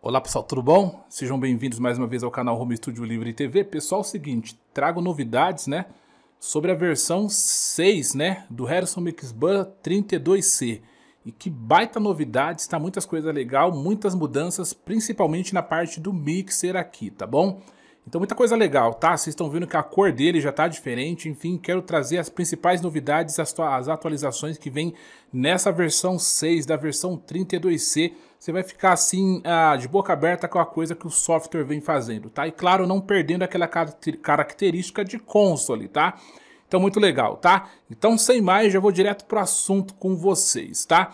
Olá pessoal, tudo bom? Sejam bem-vindos mais uma vez ao canal Home Studio Livre TV. Pessoal, é o seguinte, trago novidades, né, sobre a versão 6, né, do Harrison Mix Band 32C. E que baita novidade, está muitas coisas legal, muitas mudanças, principalmente na parte do mixer aqui, tá bom? Então muita coisa legal, tá? Vocês estão vendo que a cor dele já está diferente, enfim, quero trazer as principais novidades, as, as atualizações que vem nessa versão 6 da versão 32C. Você vai ficar assim, ah, de boca aberta com a coisa que o software vem fazendo, tá? E claro, não perdendo aquela característica de console, tá? Então muito legal, tá? Então sem mais, já vou direto pro assunto com vocês, tá?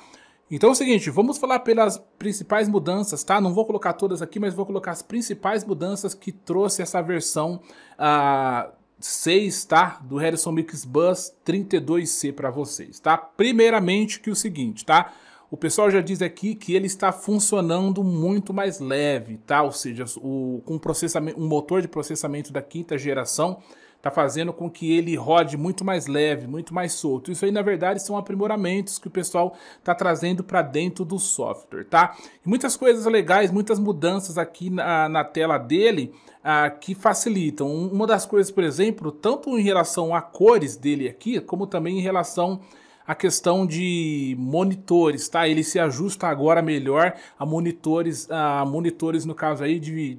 Então é o seguinte, vamos falar pelas principais mudanças, tá? Não vou colocar todas aqui, mas vou colocar as principais mudanças que trouxe essa versão uh, ah, 6, tá? Do Harrison Mix Bus 32C para vocês, tá? Primeiramente que o seguinte, tá? O pessoal já diz aqui que ele está funcionando muito mais leve, tá? Ou seja, o, com processamento, um motor de processamento da quinta geração está fazendo com que ele rode muito mais leve, muito mais solto. Isso aí, na verdade, são aprimoramentos que o pessoal está trazendo para dentro do software, tá? E muitas coisas legais, muitas mudanças aqui na, na tela dele ah, que facilitam. Uma das coisas, por exemplo, tanto em relação a cores dele aqui, como também em relação a questão de monitores, tá? Ele se ajusta agora melhor a monitores, a monitores no caso aí de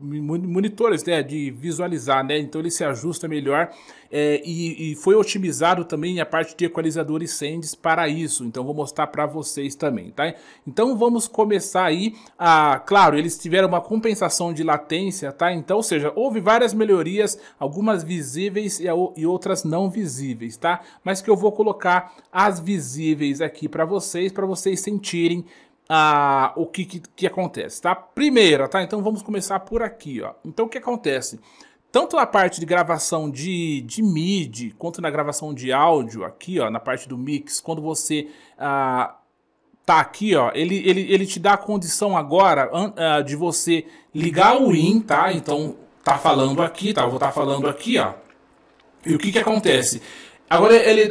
monitores né, de visualizar, né? Então ele se ajusta melhor é, e, e, foi otimizado também a parte de equalizadores SENDES para isso. Então vou mostrar para vocês também, tá? Então vamos começar aí a... Claro, eles tiveram uma compensação de latência, tá? Então, ou seja, houve várias melhorias, algumas visíveis e, e outras não visíveis, tá? Mas que eu vou colocar as visíveis aqui para vocês, para vocês sentirem ah, o que, que, que, acontece, tá? Primeira, tá? Então vamos começar por aqui, ó. Então o que acontece? Tanto na parte de gravação de, de MIDI, quanto na gravação de áudio aqui, ó, na parte do mix, quando você ah, tá aqui, ó, ele, ele, ele te dá a condição agora ah, de você ligar o IN, tá? Então tá falando aqui, tá? Eu vou estar tá falando aqui, ó. E o que que acontece? Agora, ele,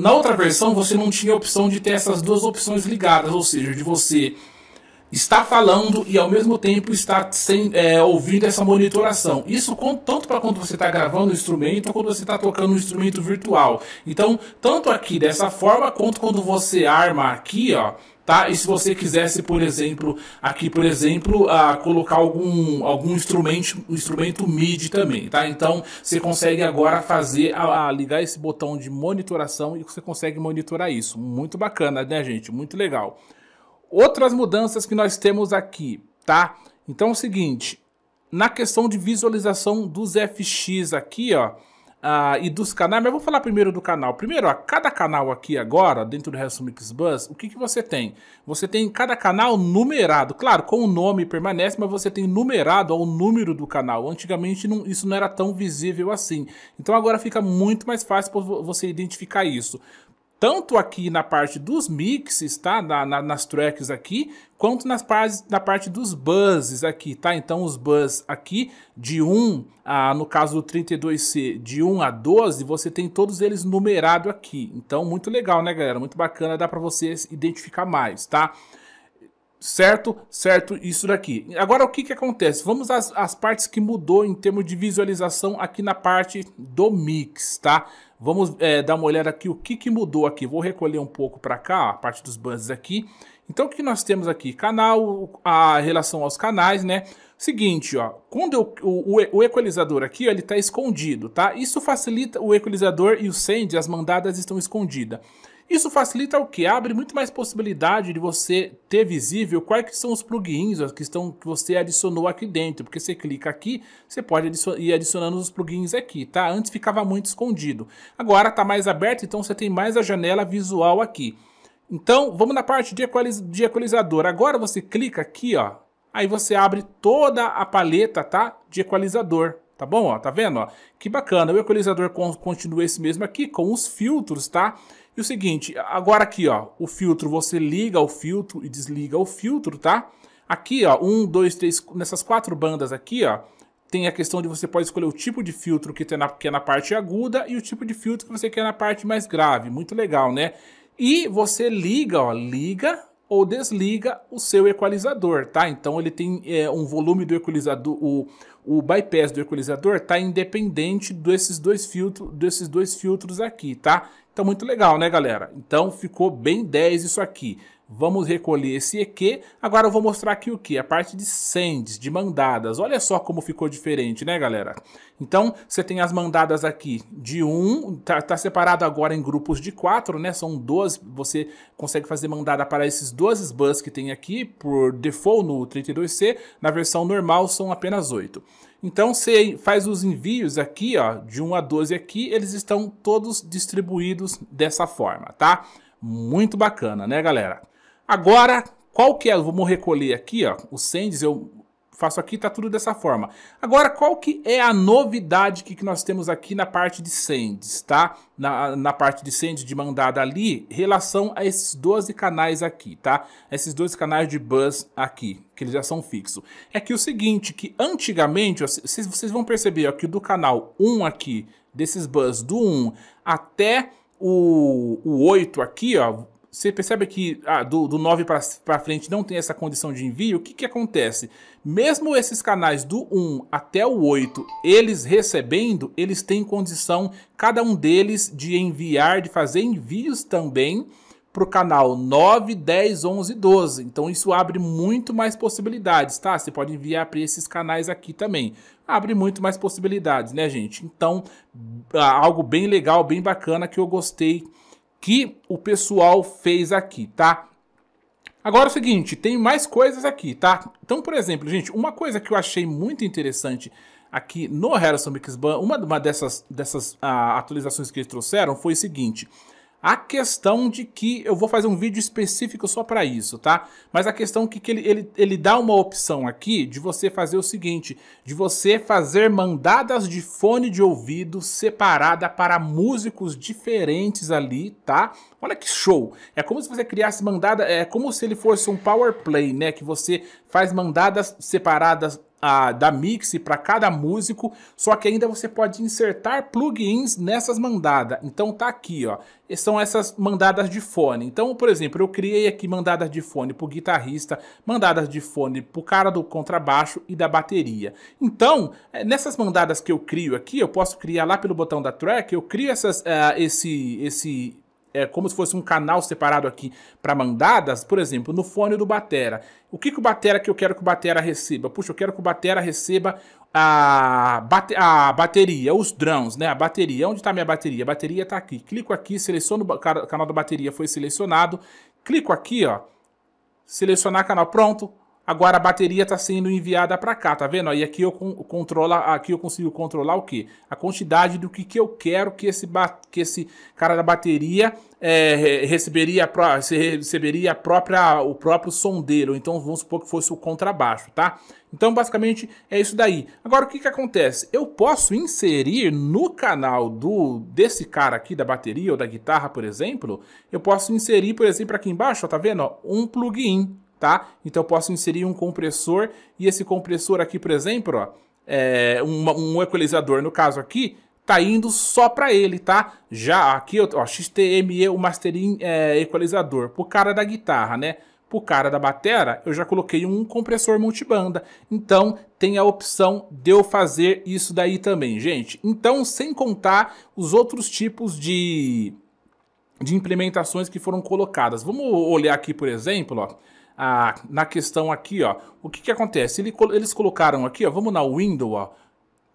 na outra versão, você não tinha a opção de ter essas duas opções ligadas, ou seja, de você está falando e ao mesmo tempo está sem, é, ouvindo essa monitoração. Isso tanto para quando você está gravando o instrumento quando você está tocando um instrumento virtual. Então, tanto aqui dessa forma quanto quando você arma aqui, ó, tá? E se você quisesse, por exemplo, aqui, por exemplo, uh, colocar algum, algum instrumento, instrumento MIDI também, tá? Então, você consegue agora fazer, a, a, ligar esse botão de monitoração e você consegue monitorar isso. Muito bacana, né, gente? Muito legal. Outras mudanças que nós temos aqui, tá? Então é o seguinte, na questão de visualização dos FX aqui, ó, uh, e dos canais, mas eu vou falar primeiro do canal. Primeiro, ó, cada canal aqui agora, dentro do Resumix Bus, o que, que você tem? Você tem cada canal numerado, claro, com o nome permanece, mas você tem numerado o número do canal. Antigamente não, isso não era tão visível assim. Então agora fica muito mais fácil você identificar isso tanto aqui na parte dos mixes, tá? Na, na, nas tracks aqui, quanto nas partes, na parte dos buzzes aqui, tá? Então os buzz aqui de 1 a, no caso do 32C, de 1 a 12, você tem todos eles numerado aqui. Então muito legal, né, galera? Muito bacana, dá para vocês identificar mais, tá? Certo? Certo isso daqui. Agora o que que acontece? Vamos às, às partes que mudou em termos de visualização aqui na parte do mix, tá? Vamos é, dar uma olhada aqui o que, que mudou aqui. Vou recolher um pouco para cá, a parte dos bans aqui. Então, o que nós temos aqui? Canal, a relação aos canais, né? Seguinte, ó, quando eu, o, o, o equalizador aqui, ó, ele está escondido, tá? Isso facilita o equalizador e o send, as mandadas estão escondidas. Isso facilita o que? Abre muito mais possibilidade de você ter visível quais são os plugins que, estão, que você adicionou aqui dentro, porque você clica aqui, você pode adicion ir adicionando os plugins aqui, tá? Antes ficava muito escondido. Agora está mais aberto, então você tem mais a janela visual aqui. Então, vamos na parte de, equaliz de equalizador. Agora você clica aqui, ó, aí você abre toda a paleta, tá? De equalizador. Tá bom? Ó, tá vendo? Ó? Que bacana. O equalizador continua esse mesmo aqui com os filtros, tá? E o seguinte, agora aqui, ó, o filtro, você liga o filtro e desliga o filtro, tá? Aqui, ó, um, dois, três, nessas quatro bandas aqui, ó, tem a questão de você pode escolher o tipo de filtro que, tem na, que é na parte aguda e o tipo de filtro que você quer na parte mais grave. Muito legal, né? E você liga, ó, liga ou desliga o seu equalizador, tá? Então ele tem é, um volume do equalizador, o, o bypass do equalizador tá independente desses dois filtros, desses dois filtros aqui, tá? Então, muito legal, né, galera? Então, ficou bem 10 isso aqui. Vamos recolher esse EQ. Agora eu vou mostrar aqui o que? A parte de sends, de mandadas. Olha só como ficou diferente, né, galera? Então, você tem as mandadas aqui de 1, um, tá, tá, separado agora em grupos de 4, né? São 12, você consegue fazer mandada para esses 12 bus que tem aqui, por default no 32C. Na versão normal, são apenas 8. Então você faz os envios aqui, ó, de 1 a 12 aqui, eles estão todos distribuídos dessa forma, tá? Muito bacana, né, galera? Agora, qual que é? Vamos recolher aqui, ó, os sends, eu faço aqui, tá tudo dessa forma. Agora, qual que é a novidade que, que nós temos aqui na parte de sends, tá? Na, na parte de sends de mandada ali, relação a esses 12 canais aqui, tá? Esses 12 canais de bus aqui, que eles já são fixos. É que o seguinte, que antigamente, vocês, vocês vão perceber ó, que do canal 1 aqui, desses bus do 1 até o, o 8 aqui, ó, você percebe que ah, do, do 9 para frente não tem essa condição de envio, o que, que acontece? Mesmo esses canais do 1 até o 8, eles recebendo, eles têm condição, cada um deles, de enviar, de fazer envios também para o canal 9, 10, 11, 12. Então isso abre muito mais possibilidades, tá? Você pode enviar para esses canais aqui também. Abre muito mais possibilidades, né, gente? Então, ah, algo bem legal, bem bacana que eu gostei que o pessoal fez aqui, tá? Agora é o seguinte, tem mais coisas aqui, tá? Então, por exemplo, gente, uma coisa que eu achei muito interessante aqui no Harrison Mix uma, uma dessas, dessas uh, atualizações que eles trouxeram foi o seguinte a questão de que eu vou fazer um vídeo específico só para isso, tá? Mas a questão que, que ele, ele, ele dá uma opção aqui de você fazer o seguinte, de você fazer mandadas de fone de ouvido separada para músicos diferentes ali, tá? Olha que show! É como se você criasse mandada, é como se ele fosse um power play, né? Que você faz mandadas separadas a, da mix para cada músico, só que ainda você pode insertar plugins nessas mandadas. Então tá aqui, ó. São essas mandadas de fone. Então, por exemplo, eu criei aqui mandadas de fone pro guitarrista, mandadas de fone pro cara do contrabaixo e da bateria. Então, é, nessas mandadas que eu crio aqui, eu posso criar lá pelo botão da track, eu crio essas, uh, esse, esse é, como se fosse um canal separado aqui para mandadas, por exemplo, no fone do Batera. O que, que o Batera que eu quero que o Batera receba? Puxa, eu quero que o Batera receba a, bate, a bateria, os drones, né? A bateria. Onde está minha bateria? A bateria está aqui. Clico aqui, seleciono o canal da bateria, foi selecionado. Clico aqui, ó. Selecionar canal. Pronto Agora a bateria está sendo enviada para cá, tá vendo? E aqui eu controla, aqui eu consigo controlar o que? A quantidade do que, que eu quero que esse, que esse cara da bateria é, receberia, receberia a própria, o próprio sondeiro. Então vamos supor que fosse o contrabaixo, tá? Então basicamente é isso daí. Agora o que, que acontece? Eu posso inserir no canal do desse cara aqui da bateria ou da guitarra, por exemplo, eu posso inserir, por exemplo, aqui embaixo, ó, tá vendo? um plugin tá? Então eu posso inserir um compressor e esse compressor aqui, por exemplo, ó, é um, um equalizador, no caso aqui, tá indo só para ele, tá? Já aqui, ó, XTME, o mastering é, equalizador, pro cara da guitarra, né? Pro cara da batera, eu já coloquei um compressor multibanda. Então, tem a opção de eu fazer isso daí também, gente. Então, sem contar os outros tipos de, de implementações que foram colocadas. Vamos olhar aqui, por exemplo, ó na questão aqui, ó. O que que acontece? Ele, eles colocaram aqui, ó, vamos na window, ó.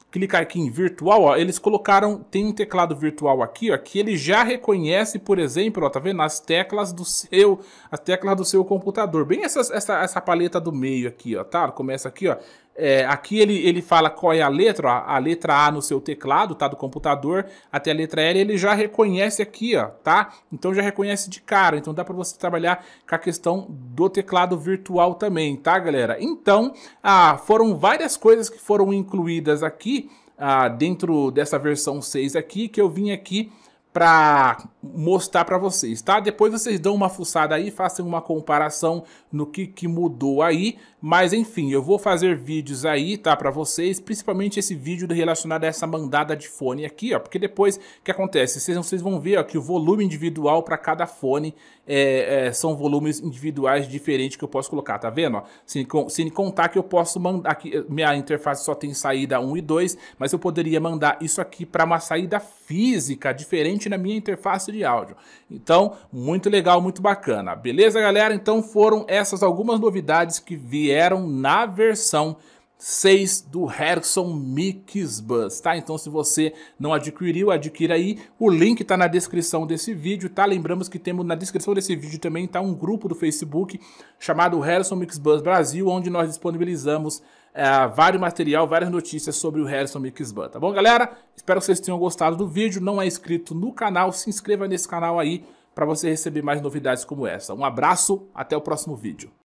Clicar aqui em virtual, ó, eles colocaram, tem um teclado virtual aqui, ó, que ele já reconhece, por exemplo, ó, tá vendo? As teclas do seu, as teclas do seu computador. Bem essas, essa, essa paleta do meio aqui, ó, tá? Começa aqui, ó, é, aqui ele, ele fala qual é a letra, ó, a letra A no seu teclado, tá? Do computador, até a letra L, ele já reconhece aqui, ó, tá? Então já reconhece de cara, então dá para você trabalhar com a questão do teclado virtual também, tá, galera? Então, ah, foram várias coisas que foram incluídas aqui, ah, dentro dessa versão 6 aqui, que eu vim aqui para mostrar para vocês, tá? Depois vocês dão uma fuçada aí, façam uma comparação no que, que mudou aí, mas enfim, eu vou fazer vídeos aí, tá, para vocês, principalmente esse vídeo relacionado a essa mandada de fone aqui, ó, porque depois que acontece, vocês, vocês vão ver ó, que o volume individual para cada fone é, é, são volumes individuais diferentes que eu posso colocar, tá vendo? Ó? Sem, sem contar que eu posso mandar, aqui, minha interface só tem saída 1 e 2, mas eu poderia mandar isso aqui para uma saída física, diferente na minha interface de de áudio. Então, muito legal, muito bacana. Beleza, galera? Então foram essas algumas novidades que vieram na versão 6 do Harrison Mix Bus, tá? Então se você não adquiriu, adquira aí. O link tá na descrição desse vídeo, tá? Lembramos que temos na descrição desse vídeo também tá um grupo do Facebook chamado Harrison Mix Bus Brasil, onde nós disponibilizamos é, vários material, várias notícias sobre o Harrison Mix Bus, tá bom, galera? Espero que vocês tenham gostado do vídeo. Não é inscrito no canal, se inscreva nesse canal aí para você receber mais novidades como essa. Um abraço, até o próximo vídeo.